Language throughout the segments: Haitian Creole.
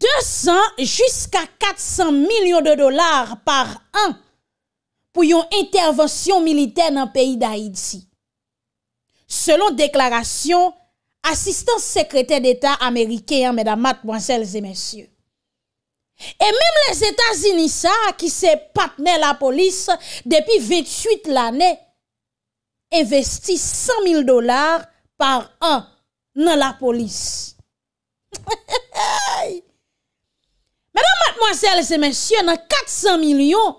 200 jusqu'a 400 milyon de dolar par an pou yon intervensyon militen nan peyi Daidzi. Selon deklarasyon, assistans sekretè d'Etat Amerike, mèdamat, mwansèl zè mèsyè. Et mèm les Etats-Unis sa ki se patnen la polis depi 28 l'anè, investi 100 mil dolar par an nan la polis. Aïe! Madame, mademoiselles et messieurs, nan 400 000 yon,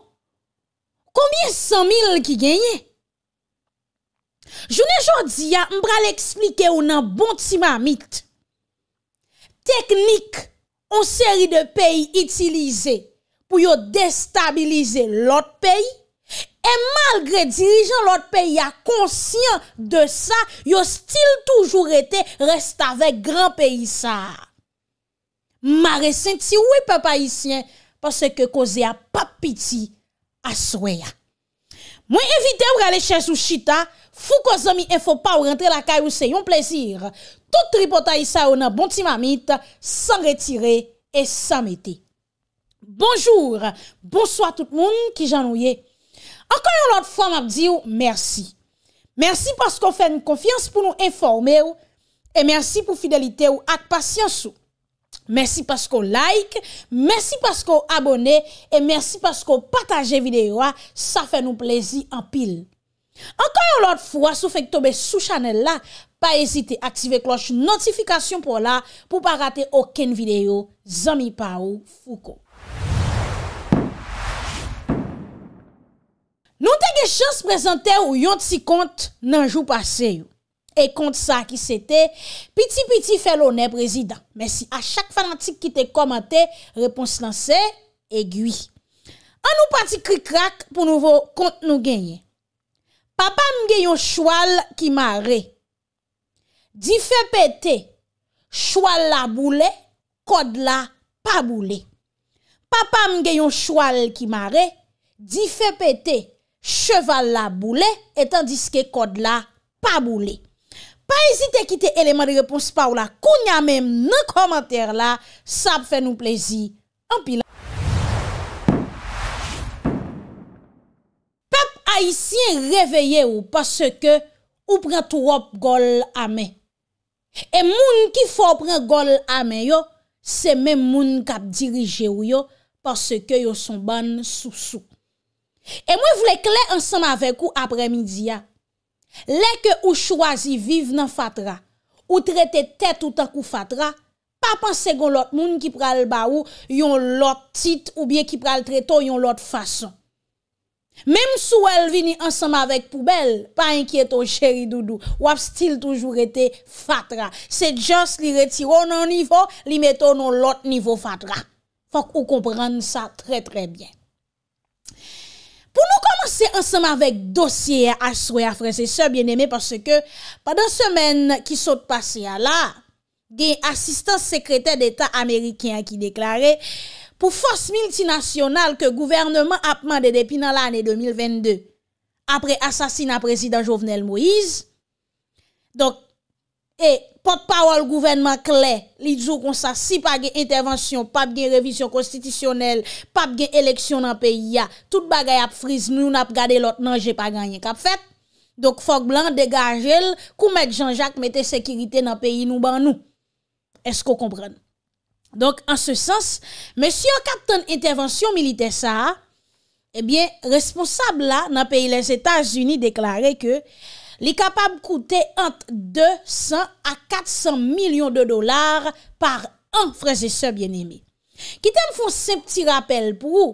konbien 100 000 ki genye? Jounen jondi ya, mbra l'explike ou nan bon ti ma mit. Teknik, ou seri de peyi itilize pou yo destabilize l'ot peyi, e malgre dirijan l'ot peyi ya konsyen de sa, yo stil toujou rete restavek gran peyi sa. Mare senti ou e pe pa isyen Pase ke koze a papiti aswe ya Mwen evite ou gale chen sou chita Fou ko zomi enfo pa ou rentre la kay ou se yon plezir Tout ripota isa ou nan bonti mamit San retire e san mete Bonjour, bonsoit tout moun ki jan ou ye Anko yon lot fwa map di ou, mersi Mersi pas kon fèn konfians pou nou informe ou E mersi pou fidelite ou ak pasyans ou Mersi paskou like, mersi paskou abone, e mersi paskou pataje videyo a, sa fe nou plezi an pil. Ankoy ou lot fwa sou fek tobe sou chanel la, pa esite aktive kloche notifikasyon pou la pou pa rate oken videyo zami pa ou fuko. Nou te ge chans prezante ou yon ti kont nan jou pase yo. E kont sa ki sete, piti piti fè lonè, prezident. Mèsi, a chak fanantik ki te komante, repons lanse, egui. An nou pati krikrak pou nouvo kont nou genye. Papa mgeyon choual ki mare, di fè pète choual la boule, kod la pa boule. Papa mgeyon choual ki mare, di fè pète choual la boule, kod la pa boule. Fa ezite kite eleman de repons pa ou la kounya mem nan komantèr la, sa ap fè nou plezi. An pi la. Pep aisyen reveye ou parce ke ou pren tou op gol amè. E moun ki fò pren gol amè yo, se men moun kap dirije ou yo parce ke yo son ban sou sou. E mwen vle kle ansan avèk ou apre midi ya. Lè ke ou chwazi vive nan fatra, ou trete tet ou takou fatra, pa panse kon lot moun ki pral ba ou, yon lot tit ou bie ki pral treto yon lot fason. Mem sou el vini ansama vek poubel, pa enkyeto chéri doudou, wap stil toujou rete fatra. Se jans li retiro nan nivou, li meto nan lot nivou fatra. Fak ou kompran sa tre tre byen. Pour nous commencer ensemble avec dossier à souhait à frères et bien-aimés parce que pendant la semaine qui saute passée là, des assistant secrétaire d'État américain qui déclarait pour force multinationale que le gouvernement a demandé depuis l'année 2022 après assassinat président Jovenel Moïse. Donc E, pot pa ou al gouvenman kle, li djou kon sa, si pa gen intervansyon, pa gen revisyon konstitisyonel, pa gen eleksyon nan peyi ya, tout bagay ap friz, nou nap gade lot, nan jepa ganyen kap fet. Donk fok blan degaj el, kou mette janjak mette sekirite nan peyi nou ban nou. Esko kompran? Donk an se sens, mèsyon kap ton intervansyon milite sa, e eh bien responsable la nan peyi les Etats-Unis deklare ke, li kapab koute ente 200 a 400 milyon de dolar par an freze se bien emi. Kitem foun se pti rappel pou ou,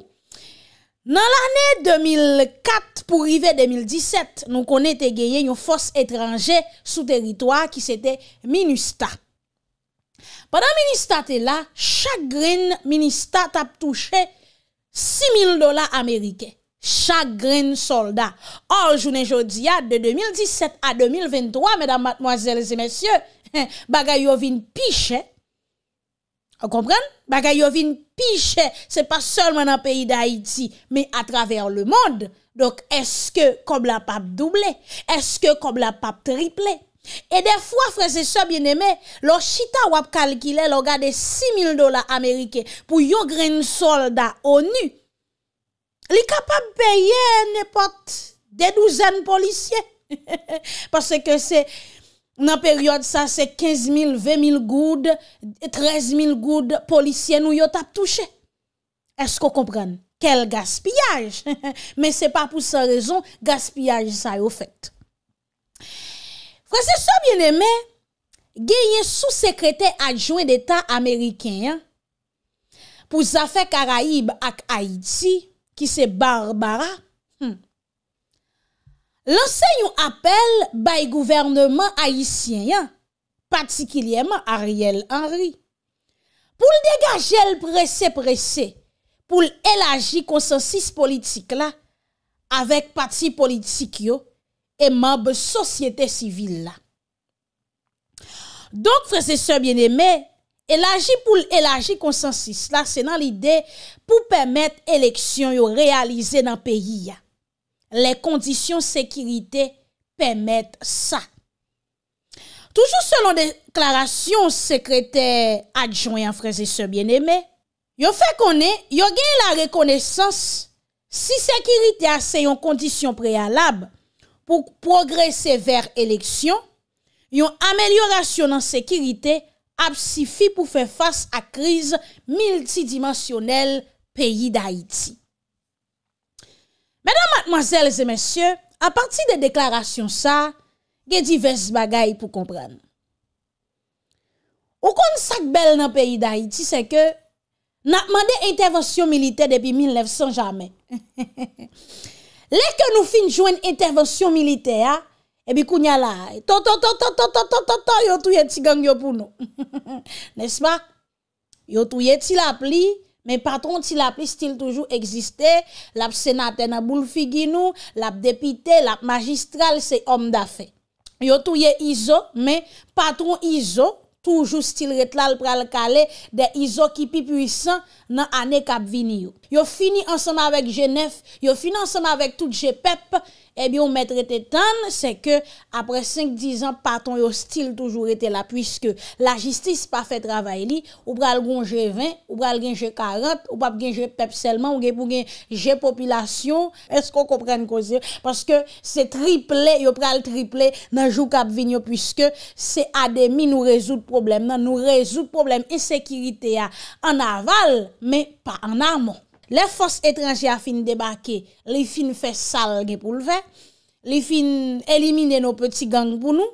nan l'anè 2004 pou rive 2017, nou konen te geye yon fos etranje sou teritoa ki se te Minusta. Padan Minusta te la, chak grin Minusta tap touche 6000 dolar Amerikey. chak gren soldat. Or, jounen jodi ya, de 2017 a 2023, mèdam matmoazèles et mèsyè, bagay yovin piche, an kompren? Bagay yovin piche, se pa sol man apèyi d'Haïti, mè a travèr lè mod, dok eske kob la pap doublè, eske kob la pap triplè. Et dè fwa, frèze se, bienèmè, lò chita wap kalkilè lò gade 6000 dola Amerike pou yo gren soldat ONU, Li kapab peye ne pot de douzen policye? Parce que nan periode sa se 15 000, 20 000 goud, 13 000 goud policye nou yo tap touche. Esko kompren? Kel gaspillage? Men se pa pou sa rezon, gaspillage sa yo fète. Fransè so bien emè, genye sous-sekretè adjouen d'État amérikèn, pou zafè Karaib ak Haiti, ki se barbara, hmm. lansen yon apel bay gouvernman ayisyen yan, pati kilieman Ariel Henry, pou l degaje l prese prese, pou l elagi konsensis politik la, avek pati politik yo, e mab sosyete sivil la. Donk frese se bien eme, Elagi pou elagi konsensis la, se nan l'ide pou pèmèt eleksyon yo realize nan peyi ya. Le kondisyon sekirite pèmèt sa. Toujou selon deklarasyon, sekrete adjouen frézise bien eme, yo fè konen, yo gen la rekonesans, si sekirite ase yon kondisyon prealab, pou progresè ver eleksyon, yon amelyorasyon nan sekirite, ap sifi pou fè fòs a kriz multidimensionel peyi d'Haïti. Mèdèm matmoazèl zè mèsyè, a pati de deklarasyon sa, gen divers bagay pou komprèm. Ou kon sak bel nan peyi d'Haïti, se ke nan ap mandè intervensyon milité depi 1900 jamè. Lè ke nou fin jwen intervensyon milité a, Ebi kounya la, ton ton ton ton ton ton ton ton yo touye ti gangyo pou nou. Nespa? Yo touye ti la pli, men patron ti la pli stil toujou eksiste, lap senate na bou lfigi nou, lap depite, lap magistral se om da fe. Yo touye izo, men patron izo toujou stil retlal pral kale de izo ki pi pwisan nan ane kap vini yo. yo fini ansema vek G9, yo fini ansema vek tout G pep, ebyon eh metre te tan, se ke apre 5-10 an, paton yo stil toujou rete la, pwiske la jistis pa fe travay li, ou pral gon G20, ou pral gen G40, ou pap gen G pep selman, ou gen pou gen G population, esko kompren kouzir, paske se triple, yo pral triple nan jou kap vinyo, pwiske se ADMI nou rezout problem, nan nou rezout problem, ensekirite ya, an aval, men, pa anamon. Le fos etranjia fin debake, li fin fe sal ge pou lve, li fin elimine nou peti gang pou nou.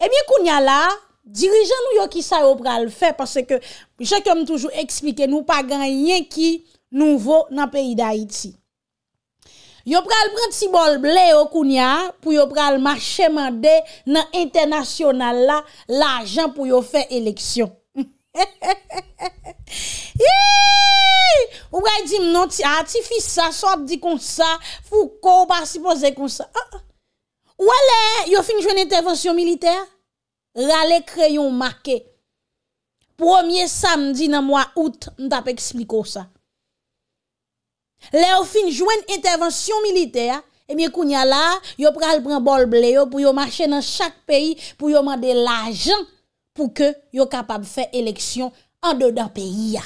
Ebyen eh kounya la, dirijan nou yo ki sa yo pral fe, parce ke, jè kèm toujou ekspike, nou pa gan yè ki nouvo nan peyi da Haiti. Yo pral pranti bol ble yo kounya pou yo pral marchèman de nan internasyonan la, la jan pou yo fe eleksyon. He he he he Yiii, ou ga yi di mnon ti ati fi sa, so ap di kon sa, fou ko ou pa sipoze kon sa. Ah, ah. Ou alè, yo fin jwen intervansyon militer, rale kreyon make. Premier samdi nan mwa out, mta pe ekspliko sa. Lè yo fin jwen intervansyon militer, e miye kounya la, yo pral pran bol ble yo pou yo mache nan chak peyi pou yo mande lajen pou ke yo kapab fè eleksyon militer. en dedans pays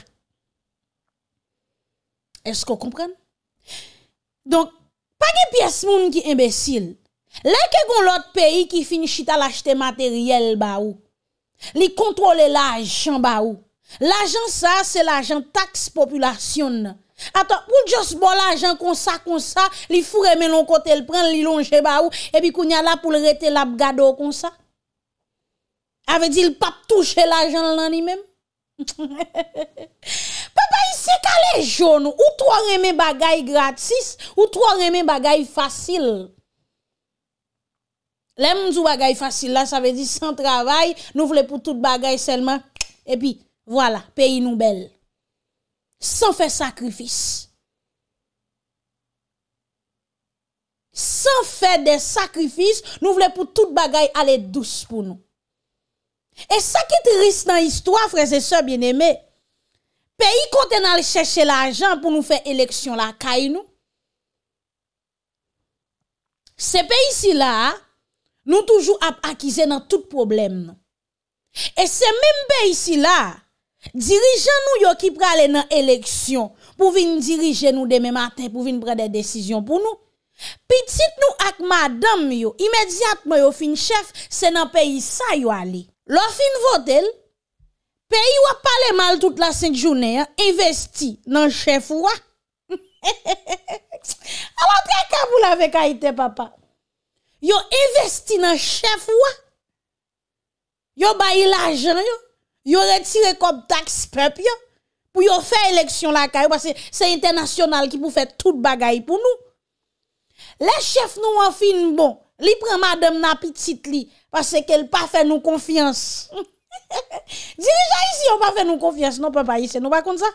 est-ce qu'on comprend donc pas de pièce monde qui imbécile les que l'autre pays qui finit chita l'acheter matériel baou contrôle hein, bah, l'argent l'argent ça c'est l'argent taxe population Attends, pour juste bon l'argent comme ça, comme ça, les fourre mais l'on côté, le prend, li longe baou, et puis a là pour le pour la gado comme ça. vous dit le pape touche l'argent lui même. Papa ici les jaune ou toi remets bagay gratis ou toi remets bagaille facile. L'aime du bagay facile là ça veut dire sans travail, nous voulons pour toute bagay seulement et puis voilà, pays nous Sans faire sacrifice. Sans faire des sacrifices, nous voulons pour toute bagay aller douce pour nous. E sa ki te ris nan histwa, freze so, bien eme, peyi konten nan lè chèche l'ajan pou nou fè eleksyon la, kay nou? Se peyi si la, nou toujou ap akize nan tout problem nou. E se menm peyi si la, dirijan nou yo ki prale nan eleksyon, pou vin dirije nou demè matè, pou vin prale de desisyon pou nou. Petit nou ak madam yo, imediat mè yo fin chèf, se nan peyi sa yo ali. L'offre fin le pays ou parlé mal toute la sainte journée, hein, investi dans le chef ou. Alors très kaboul avec Haïti papa. Yo investi dans le chef ou. Yo bail l'argent yo. Yo retiré comme taxe peuple pour yo faire élection la parce que c'est international qui pour faire tout bagaille pour nous. Les chefs nous en fin bon. Li prend madame na petite li parce qu'elle pas fait nous confiance. Dirigeant ici on pas fait nous confiance non papa ici nous pas comme ça.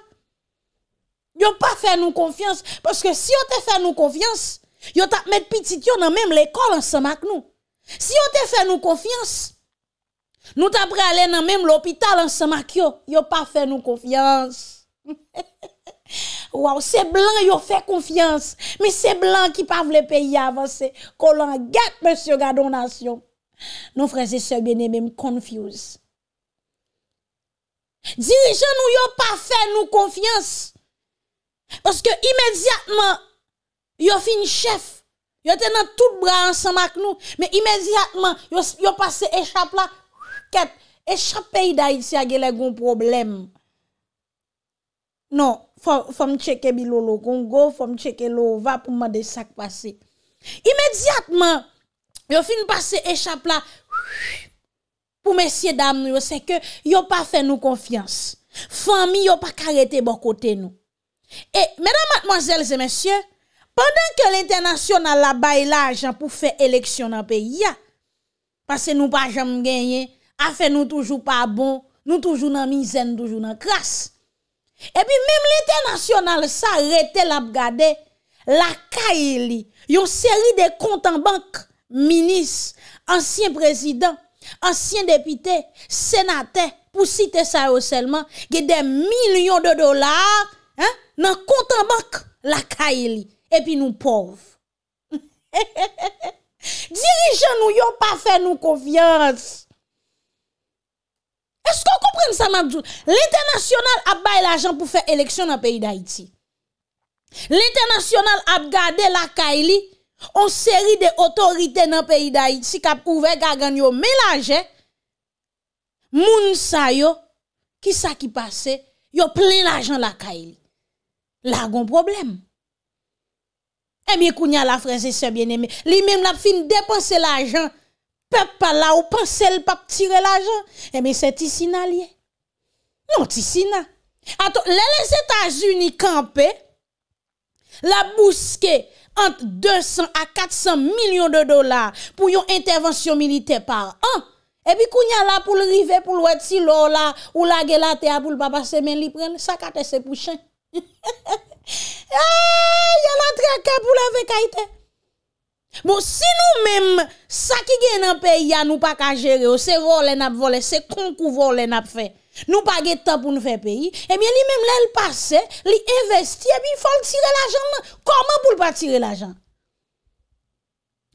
Yo pas fait nous confiance parce que si on te fait nous confiance, yo t'a mettre petite yo dans même l'école ensemble avec nous. Si on te fait nous confiance, nous t'a aller dans même l'hôpital ensemble avec yo. Yo pas fait nous confiance. Waw, se blan yo fe konfians. Me se blan ki pa vle pe yi avanse. Ko lan get me syo ga donasyon. Nou freze se benemem konfiyous. Dirijan nou yo pa fe nou konfians. Poske imediatman, yo fin chef. Yo tenan tout bra ansan mak nou. Me imediatman, yo pase echapla. Echape yi da iti agi le goun problem. Non. Fom cheke bilo lo gongo, fom cheke lo va pou mwade sak pase. Imediatman, yo fin pase echapla pou mesye dam nou, se ke yo pa fe nou konfians. Fomi yo pa karete bo kote nou. E, mèran matmozèlze mesye, pandan ke l'internasyon ala bay la ajan pou fe eleksyon nan peyi ya, pase nou pa ajan mwen genyen, a fe nou toujou pa bon, nou toujou nan mizèn, toujou nan krasse, E pi mèm l'internasyonal sa rete lab gade La Kaeli, yon seri de kontan bank Minis, ansyen prezident, ansyen depite Senate, pou site sa oselman Ge de milyon de dolar Nan kontan bank la Kaeli E pi nou pov Dirijen nou yon pa fe nou konfians Est-ce qu'on comprend ça, Mabdou? L'international a baillé l'argent pour faire élection dans le pays d'Haïti. L'international a gardé la Kaili, une série autorités dans le pays d'Haïti qui a ouvert gagan yo mélanger. Moun sa yo, qui ça qui passait, yo plein l'argent la Kaili. Là, un problème. Eh bien, kounya la frère, c'est bien aimé. Lui-même, la fin dépenser l'argent pep pa eh non, la ou pan sel pap tire la jan, e mi se tisina liye. Non, tisina. Aton, le les Etats-Unis kampe, la bouske, ant 200 a 400 milyon de dolar, pou yon intervensyon milite par an. E bi kou nye la pou l'rive, pou l'wet si lola, ou la gelate a pou l'baba semen li prene, sa kate sepou chen. Yon atre akabou la vekaiten. Bon, si nous-mêmes, ça qui est dans le pays, nous pas qu'à gérer, c'est voler, n'a volé, c'est concours voler, n'a fait. Nous pas de temps pour nous faire payer. Eh bien, lui-même, là, il passe, il investit, et eh puis il faut tirer l'argent. Comment pour pas tirer l'argent?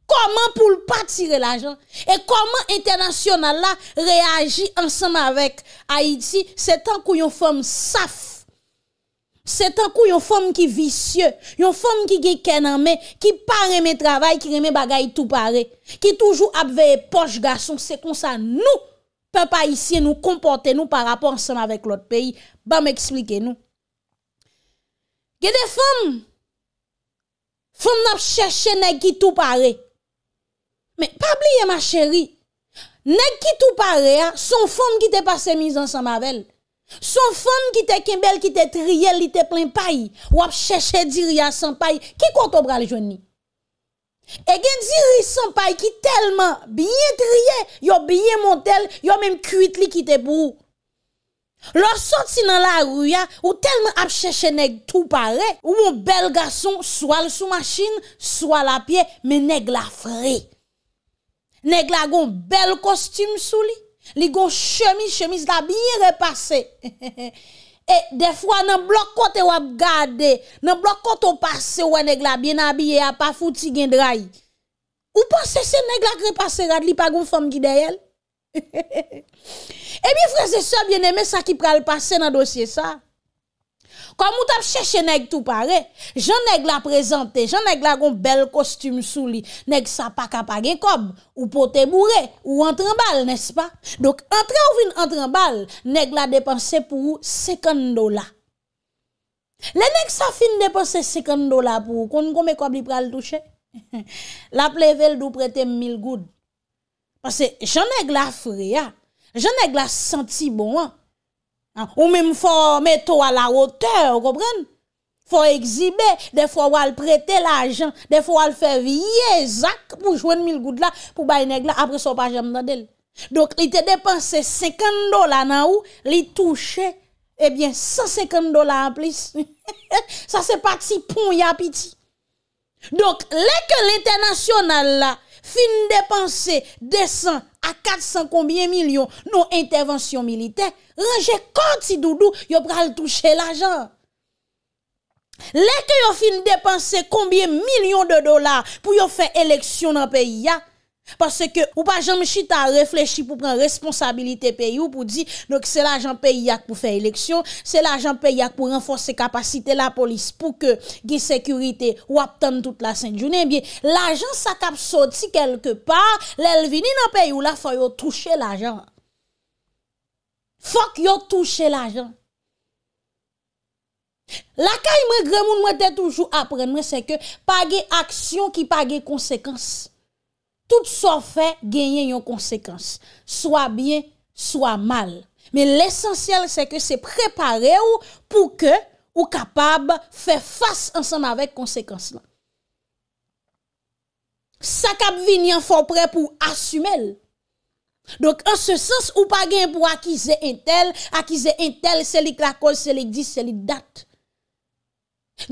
Comment pour ne pas tirer l'argent? Et comment l'international là réagit ensemble avec Haïti? C'est tant qu'on femme saf. C'est un coup une femme qui vicieux, une femme qui gagne en main, qui pas mes travail, qui remet bagaille tout pareil, qui toujours veille poche garçon, c'est comme ça nous peuple haïtien nous comporter nous par rapport ensemble avec l'autre pays. Ben m'expliquer nous. Il y a des femmes femmes n'a cherché nèg qui tout pareil. Mais pas oublier ma chérie, nèg qui tout pareil, hein, son femme qui t'est passé mise ensemble avec elle. Son fan ki te kembel ki te triye li te plen payi Ou ap cheshe diri ya sanpay Ki koto bra li jwen ni E gen diri sanpay ki telman Biye triye Yo biye montel Yo menm kuit li ki te bou Lors sotsi nan la ruya Ou telman ap cheshe neg tou pare Ou moun bel gason Swa l sou machin Swa la pie Men neg la fre Neg la gon bel kostyme sou li Li gon chemise, chemise la bien repassé. Et des fois, dans bloc côté ou gade, dans bloc côté ou passe ou nèg la bien habillé, a pas fouti gen drai. Ou pensez c'est nèg la qui passe rad li pas gon femme qui derrière? eh bien, frères et sœurs bien-aimés, ça qui pral passer dans dossier ça. Kom ou tap chèche neg tou pare, jan neg la prezante, jan neg la gon bel kostume sou li, neg sa pa kapage kob, ou pote bourre, ou antrembal, nespa? Dok antre ou vin antrembal, neg la depanse pou seken dola. Le neg sa fin depanse seken dola pou kon gome kob li pral touche? La plevel dou prete mil goud. Jan neg la freya, jan neg la senti bon an. Ou même faut mettre à la hauteur, vous comprenez? Faut exhiber, des fois on prêter l'argent, des fois on faire vieux Zach pour joindre 1000 gouttes là pour bailler là après son pas jamais dans Donc il te dépensé 50 dollars là ou, il touchait eh bien 150 dollars en plus. Ça c'est parti pour y a Donc, l'école que l'international là fin depanse 200 a 400 konbien milyon nou intervensyon milite, ranje konti doudou, yo pral touche l'ajan. Leke yo fin depanse konbien milyon de dolar pou yo fe eleksyon nan peyi ya, Pase ke ou pa jan me chi ta reflechi pou pran responsabilite pe you pou di, nok se la jan pe yak pou fey eleksyon, se la jan pe yak pou renfose kapasite la polis pou ke ge sekurite wap tan tout la Saint-Jouné. Mbyen, la jan sa kap soti kelke par, lèl vini nan pe you la, fò yo touche la jan. Fòk yo touche la jan. La ka yon mwen gremoun mwen te toujou apren mwen se ke page aksyon ki page konsekans. Tout sa fè genyen yon konsekans. Soa bien, soa mal. Men l'esensyel se ke se prepare ou pou ke ou kapab fè fass ansan avèk konsekans la. Sa kap vin yon fò prè pou asumel. Donk an se sens ou pa gen pou akize entel, akize entel se li klakol, se li di, se li dat.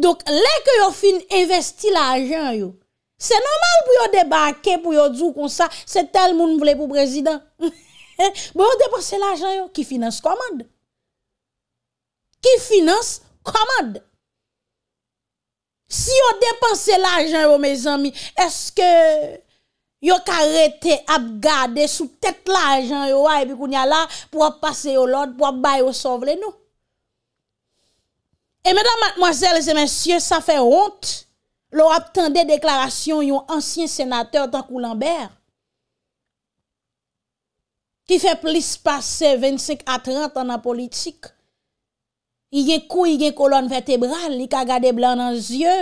Donk lè ke yo fin investi la ajan yo, Se nomal pou yo debake pou yo dzou konsa, se tel moun mwle pou prezident. Bo yo depanse l ajan yo ki finance komand. Ki finance komand. Si yo depanse l ajan yo, me zanmi, eske yo karete ap gade sou tet l ajan yo waye pou koun yala pou ap pase yo lod pou ap bay yo sovle nou. E mwenan matmoazel se men sye, sa fe honti. lor ap ten de deklarasyon yon ansyen senatèr tan koulambèr, ki fè plis pase 25 a 30 an nan politik, yi ge kou, yi ge kolon vertebral, yi ka gade blan nan zye,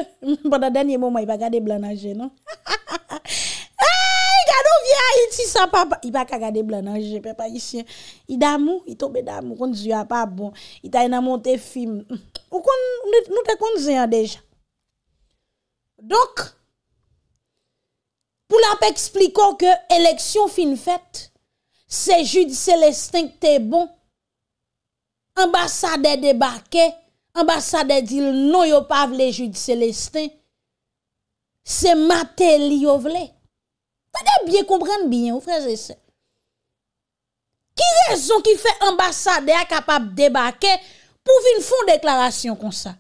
banan denye mouman yi pa gade blan nan zye, non? Yi gado vyay, yi ti sa pa pa, yi pa ka gade blan nan zye, yi damou, yi tobe damou, yi bon. ta yi nan monte film, nou te konzyan deja, Donk, pou la pe ekspliko ke eleksyon fin fète, se judi selestin kte bon, ambasade debake, ambasade di nou yo pa vle judi selestin, se mate li yo vle. Pwede bie komprende bie ou freze se? Ki rezon ki fe ambasade a kapap debake pou vin fon deklarasyon kon sa?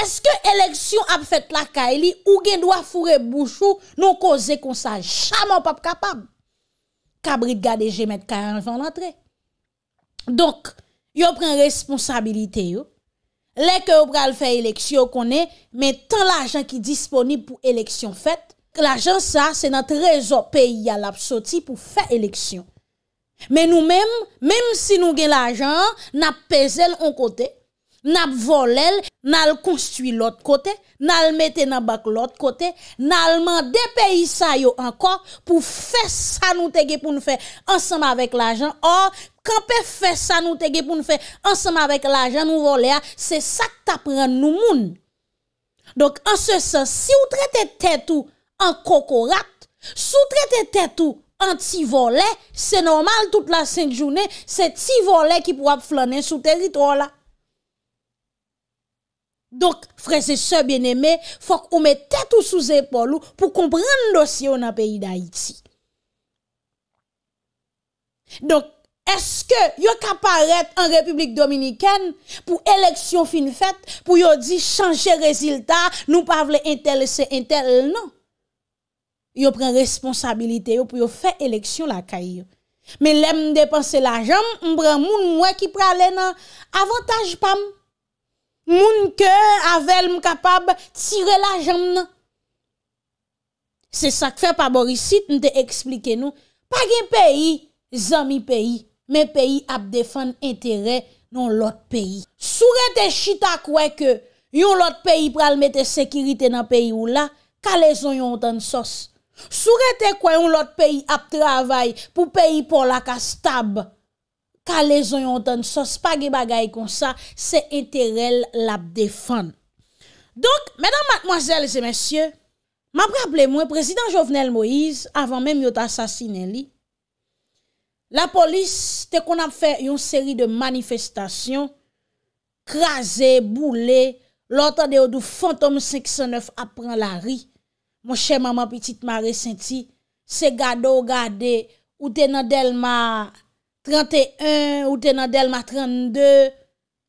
Eske eleksyon ap fèt la ka e li Ou gen do a fure bouchou Non koze kon sa chaman pap kapab Kabrigade je met 40 an lantre Donk Yo pren responsabilite yo Lè ke yo pral fè eleksyon konè Men tan l'ajan ki disponib pou eleksyon fèt L'ajan sa se nan trezo peyi al ap soti pou fè eleksyon Men nou men Men si nou gen l'ajan Na pezèl an kote Nap volel, nan al konstwi lot kote, nan al mette nan bak lot kote, nan al mande pe yisa yo anko pou fe sa nou tege pou nou fe ansama vek la jan. Or, kanpe fe sa nou tege pou nou fe ansama vek la jan, nou vole a, se sak ta pren nou moun. Donk, an se san, si ou trete tetou an kokorat, sou trete tetou an ti vole, se normal tout la senjoune, se ti vole ki pou ap flanen sou teritor la. Donk, freze se ben eme, fok ou me tet ou sou zepol ou pou kompren dosye ou nan peyi da iti. Donk, eske yo kaparet an Republik Dominiken pou eleksyon fin fet, pou yo di chanje rezilta, nou pa vle entel se entel, non. Yo pren responsabilite yo pou yo fe eleksyon la kay yo. Men lem depanse la jom, mbren moun mwe ki prale nan avantage pam. Moun ke avèl m kapab tire la jan nan. Se sak fe pa borisit, m te eksplike nou. Pag en peyi, zan mi peyi. Men peyi ap defan entere nan lot peyi. Sou rete chita kwe ke yon lot peyi pral mette sekirite nan peyi ou la, ka lezon yon otan sos. Sou rete kwe yon lot peyi ap travay pou peyi polak a stab. ka le zon yon ton sos pa ge bagay kon sa, se enterelle lap defan. Donk, mèdan matmoazèlese mèsyè, mèm prèple mwen, Prezident Jovenel Moïse, avan mèm yot asasine li, la polis te kon ap fè yon seri de manifestasyon, krasè, boule, lòt an de yon du Fantom 509 ap pran la ri, mèm chè maman piti t'mare senti, se gado gade, ou tena del ma... 31, ou te nan Delma, 32,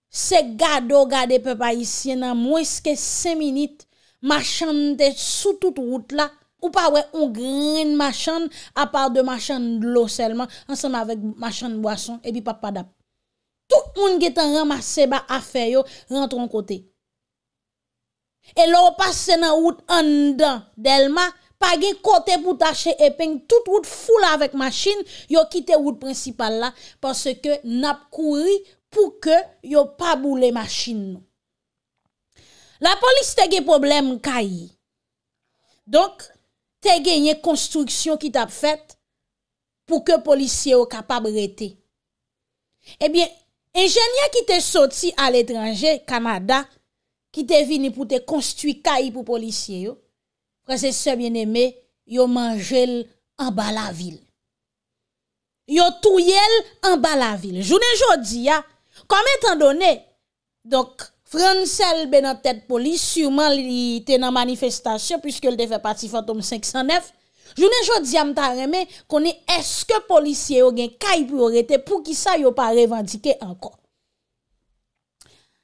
se gado gade pe pa isye nan mweske 5 minit, machan te sou tout route la, ou pa we, on grene machan, a par de machan lo selman, ansan ma vek machan boason, e bi papadap. Tout moun getan ramase ba afe yo, rentron kote. E lo ou pase nan route an dan, Delma, pa gen kote pou tache epen, tout wout foule avèk machin, yo kite wout prinsipal la, parce ke nap kouri pou ke yo pa boulè machin nou. La polis te gen problem kai. Donk, te genye konstruksyon ki tap fèt pou ke polisye yo kapab rete. Ebyen, enjenya ki te soti al etranje, Kanada, ki te vini pou te konstruy kai pou polisye yo, prese sebyen eme, yo manjel an ba la vil. Yo touyel an ba la vil. Jounen jodi ya, kame tan donen, donk, fransel be nan tet polis, souman li te nan manifestasyon pwiske li te fe pati fantom 509, jounen jodi ya mta reme, konen eske polisye yo gen kay pou orete pou ki sa yo pa revandike an kon.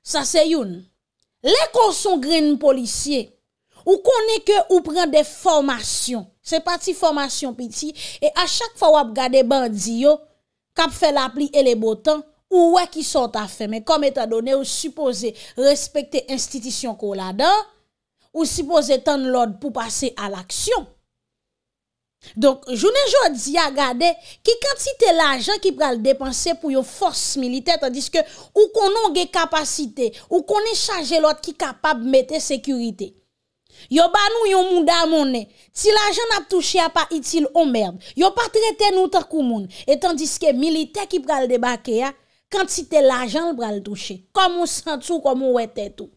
Sa se youn, le kon son gren polisye Ou konen ke ou pren de formasyon. Se pati formasyon pi ti, e a chak fwa wap gade bandi yo, kap fe la pli e le botan, ou wak ki sot a fe. Men kom etadone ou suppose respekte institisyon ko la dan, ou suppose tan l'od pou pase a l'aksyon. Donk, jounen jwa di a gade, ki kantite l'ajan ki pral depanse pou yo force milite, tandis ke ou konon ge kapasite, ou konen chaje l'od ki kapab mette sekurite. Yo ban nou yon moun da moun ne Ti l'ajan ap touche a pa itil o merm Yo pa trete nou ta kou moun Etan diske milite ki pral debake ya Kantite l'ajan pral touche Kou moun san tou, kou moun wet te tou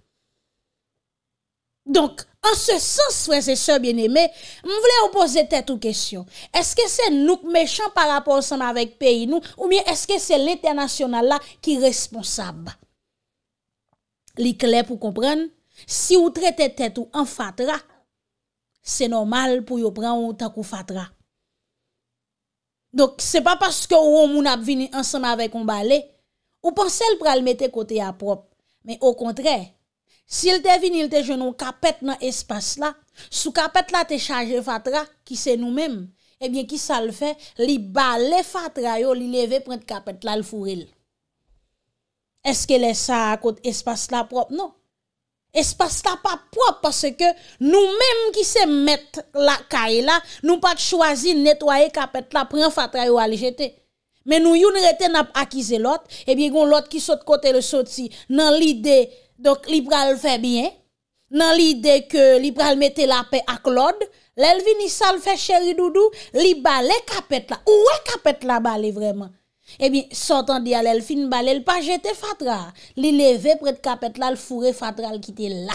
Donk, an se sens fwese se bien eme Mwen vle ou pose te tou kesyon Eske se nouk mechon par rapport Sama vek peyi nou Ou miye eske se lete nasyonal la Ki responsab Li kle pou komprenn Si ou trete tet ou an fatra, se normal pou yo pran ou takou fatra. Dok se pa paske ou ou moun ap vini ansan avèk ou balè, ou porsel pral mette kote ya prop. Men o kontre, si l te vini l te jenou kapet nan espas la, sou kapet la te chanje fatra, ki se nou mèm, e bie ki sa l fè li balè fatra yo li leve pran kapet la l fouril. Eske lè sa kote espas la prop nou? espace là pas propre parce que nous-mêmes qui se mettre la caille là, nous pas choisi nettoyer capette là, prendre fatra ou aller jeter. Mais nous yon rete n'a acquise l'autre, et eh bien gon l'autre qui saute côté le sorti dans l'idée donc li le faire bien, dans l'idée que li pral mette la paix à Claude, l'elvini ça le fait chéri doudou, li balé capette là. Où est capette là balé vraiment? Ebi eh sotan di alèl fin balèl pa jete fatra Li leve prèd kapet la l fure fatra l kite la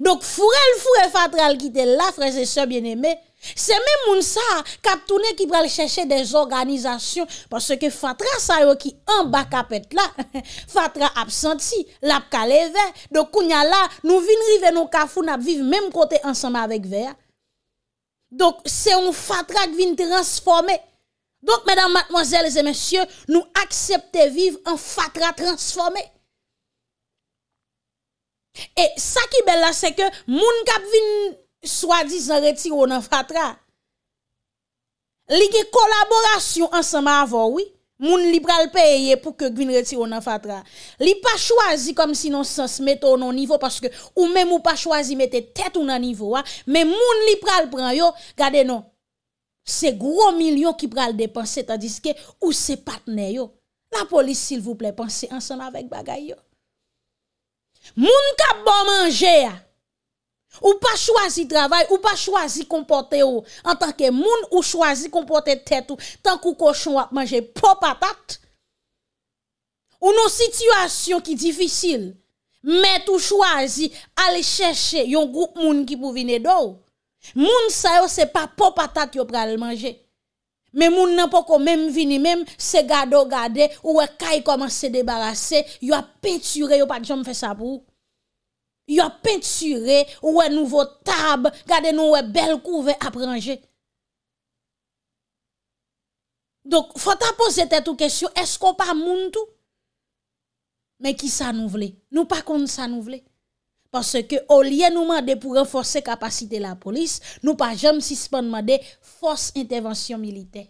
Dok fure l fure fatra l kite la frèzè sè bienemè Sè mè moun sa kap toune ki prèl chèche de zorganizasyon Paske fatra sa yo ki an ba kapet la Fatra ap senti, lap ka leve Dok kounya la nou vin rive nou kafou nap viv mèm kote ansama vek ver Dok sè ou fatra kvin transformè Donc, mesdames, mademoiselles et messieurs, nous acceptons vivre en fatra transformé. Et ça qui est belle là, c'est que moun kap vin soi-disant retiré dans fatra. Li collaboration ensemble avant, oui. Moun li pral payer pour que vin retiré dans fatra. Li pas choisi comme si non sens pas non niveau parce que ou même ou pas choisi mettre tête ou nan niveau, hein. mais moun li pral regardez yo, gardez non c'est gros millions qui pral dépenser tandis que ou ses partenaires La police s'il vous plaît pensez ensemble avec bagay yo. Moun ka bon manger ou pas choisi travail ou pas choisi comporter en tant que moun ou choisi comporter tête tant que cochon a manger pas patate. Ou une situation qui difficile mais tout choisi aller chercher un groupe moun qui peut venir d'eau Moun sa yo c'est pas pour patate yo pral manger. Mais moun nan pas même vini même se gado gade ou kay commence débarrasser, yo a peinturé yo pas jamais fait ça pour. Yo a peinturé ou nouveau tab, gade nou ou belle couvert à ranger. Donc faut ta poser tête question, est-ce qu'on pas moun tout? Mais qui ça nous voulait? Nous pas contre ça nous voulait. Paske ou liye nou mande pou renforser kapasite la polis, nou pa jem sispande mande fos intervensyon milite.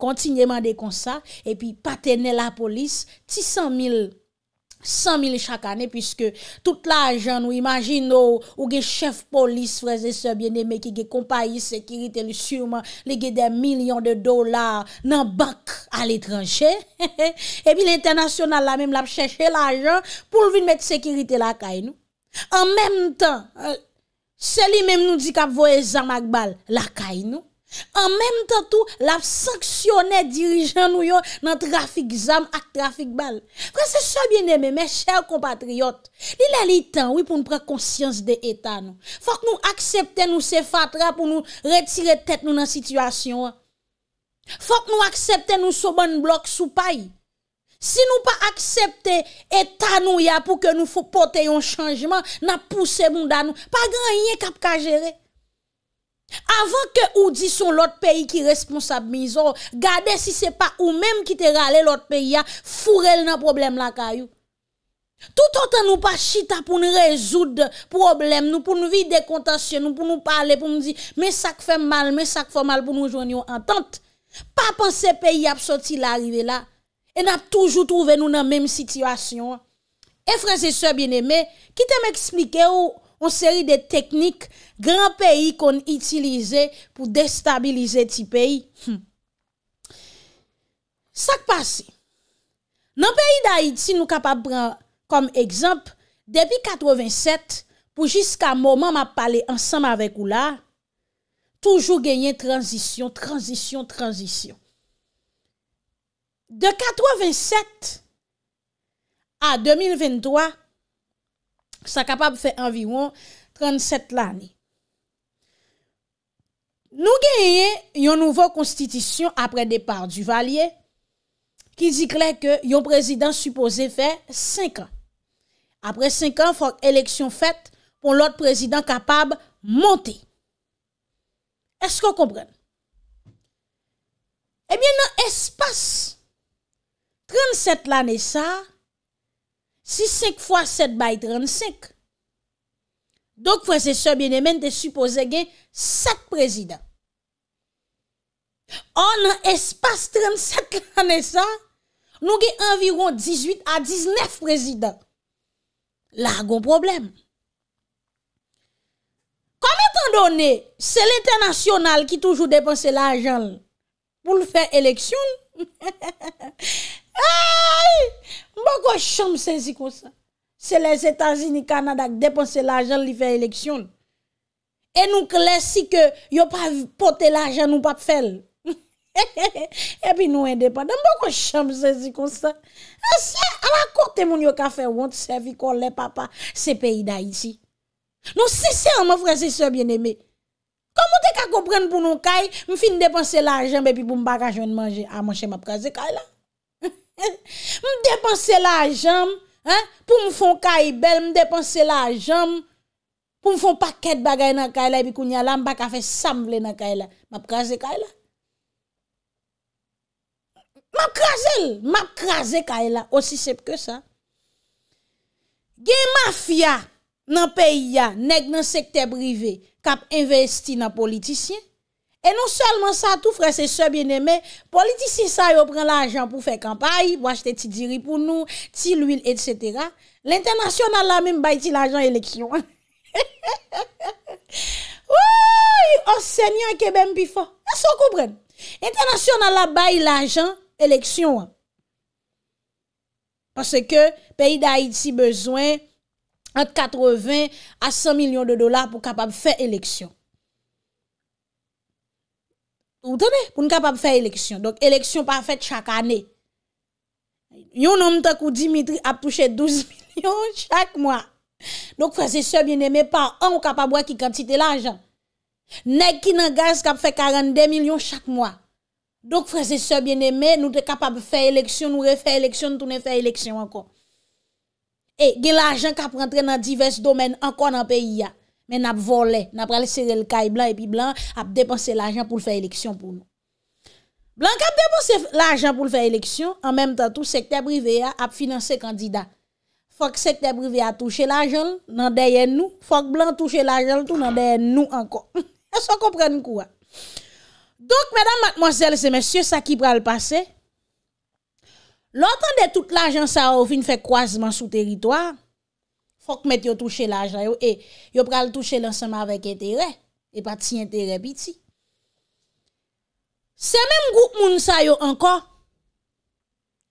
Kontinye mande kon sa, epi patene la polis, ti 100.000, 100.000 chak ane, piske tout la ajan nou imagine ou ge chef polis, freze se biene, meke ge kompaye, sekirite li surman, li ge de milyon de dolar nan bank al etranche. Epi l'internasyonal la menm lap cheshe la ajan pou lvi met sekirite la kay nou. An menm tan, seli menm nou di kap voye zam ak bal, lakay nou An menm tan tou, laf sanksyonè dirijan nou yo nan trafik zam ak trafik bal Fransè so bien eme, mè chèr compatriot Li lè li tan, wè pou nou prè konsyans de eta nou Fòk nou akseptè nou se fatra pou nou retire tèt nou nan situasyon Fòk nou akseptè nou so ban blok sou payi Si nou pa aksepte etanou ya pou ke nou pou pote yon chanjman, nan pouse moun danou, pa gran yon kap ka jere. Avan ke ou dison lot peyi ki responsab mizor, gade si se pa ou menm ki te rale lot peyi ya, furel nan problem la kayou. Tout an tan nou pa chita pou nou rezoud problem, nou pou nou vide de kontasyon, nou pou nou pale pou nou di me sak fèm mal, me sak fèm mal pou nou jwanyon antant. Pa pan se peyi ap soti la rive la, en ap toujou trouve nou nan menm sityasyon. E franse se bieneme, ki te m eksplike ou an seri de teknik gran peyi kon itilize pou destabilize ti peyi. Sa k pase, nan peyi da Haiti nou kapap bran kom ekzamp, debi 87, pou jiska moman ma pale ansam avek ou la, toujou genyen tranjisyon, tranjisyon, tranjisyon. De 1987 a 2023, sa kapab fè environ 37 l'an. Nou genye yon nouvo konstitisyon apre depar du valye ki zik lè ke yon prezident supose fè 5 an. Apre 5 an, fòk eleksyon fèt pou l'ot prezident kapab monte. Esk kon kompren? Ebyen eh nan espas 37 la nè sa, 6 x 7 x 35. Dok fwese sebyen men te suppose gen 7 prezident. An espas 37 la nè sa, nou gen environ 18 a 19 prezident. La agon problem. Kom etan donè, se l'internasyonal ki toujou depanse la ajan pou l'fè eleksyon, he he he he he, Ay, mbo ko chanm se zi kon sa. Se les Etats-Unis Kanada k depanse la jen li fey eleksyon. E nou klesi ke yo pa pote la jen nou pa pfele. E pi nou e depan. Mbo ko chanm se zi kon sa. E se ala korte moun yo ka fey wante se vi kon le papa se peyi da yisi. Nou se se anman freze se bieneme. Kou moun te ka kompren pou nou kay, mfi n depanse la jen bepi pou m bagajwen manje. A manche m apreze kay la. m depanse la jam, pou m fon kay bel, m depanse la jam, pou m fon paket bagay nan kay la, m baka fe sam vle nan kay la, m ap kaze kay la. M ap kaze, m ap kaze kay la, osi sep ke sa. Gen mafya nan peyi ya, neg nan sekte brive, kap investi nan politisyen, E non selman sa tou fre se se bieneme, politisi sa yo pren la ajan pou fe kampaye, wache te ti diri pou nou, ti l'huil, etc. L'internasyon nan la mèm bay ti la ajan eleksyon. Ouye, osenyan ke bèm pi fò. Aso koupren. L'internasyon nan la bay la ajan eleksyon. Pase ke peyi da Haiti bezwen 80 a 100 milyon de dolar pou kapab fe eleksyon. Ou tene, pou nou kapap fè eleksyon. Dok eleksyon pa fèt chak anè. Yon nou mtè kou Dimitri ap touche 12 milyon chak mwa. Dok fè se sè bienèmè pa, an ou kapap wè ki kantite l'ajan. Nè ki nan gaz kap fè 42 milyon chak mwa. Dok fè se sè bienèmè, nou te kapap fè eleksyon, nou refè eleksyon, nou toune fè eleksyon ankon. E, gen l'ajan kap rentre nan divers domènen ankon an peyi ya. Men ap volè, nan pralè serè l'kay blan epi blan ap depanse l'ajan pou l'fè eleksyon pou nou. Blan kap depanse l'ajan pou l'fè eleksyon, an mèm tan tou sektè privè a ap finanse kandida. Fok sektè privè a touche l'ajan, nan deyè nou. Fok blan touche l'ajan, tou nan deyè nou ankon. E so kompren nou kouwa. Dok, mèdam, mòzèl, se mèsyè, sa ki pral passe. Lò tan de tout l'ajan sa ou vin fè kwasman sou teritoir, Fok met yo touche laj la yo e, yo pral touche lansama vek entere, e pati entere biti. Se menm goup moun sa yo anka,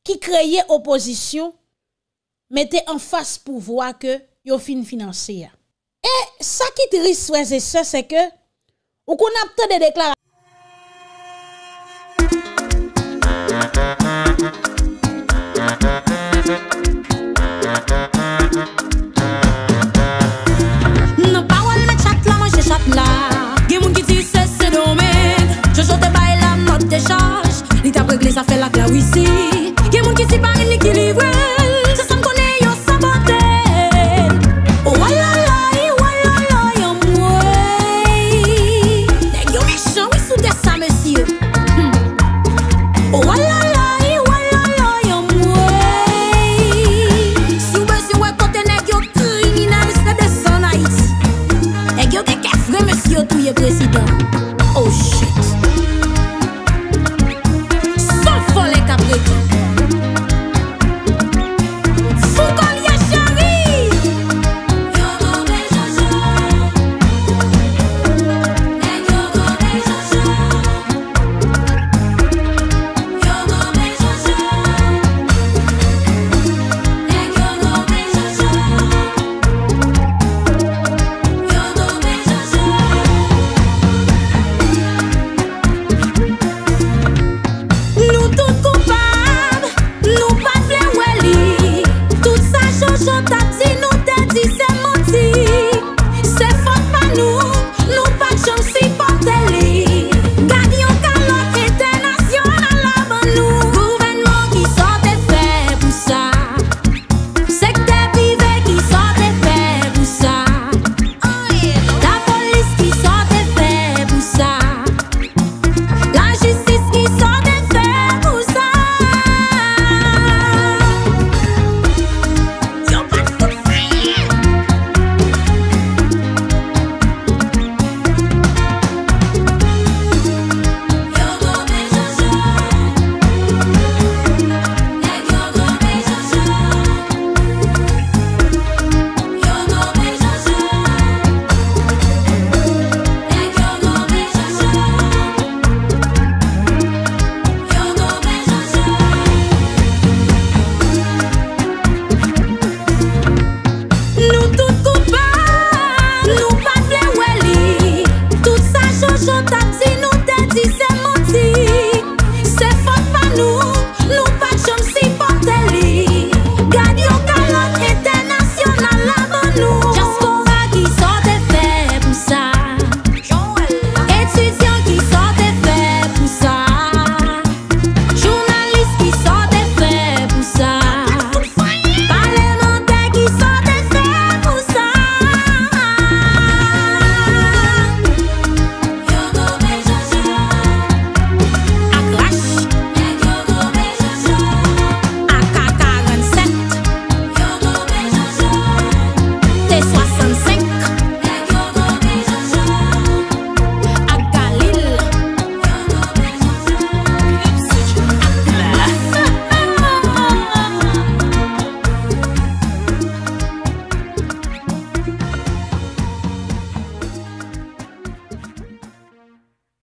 ki kreye oposisyon, mette an fas pou vwa ke yo fin finansiya. E sa ki tri sreze se seke, ou kon apte de deklara.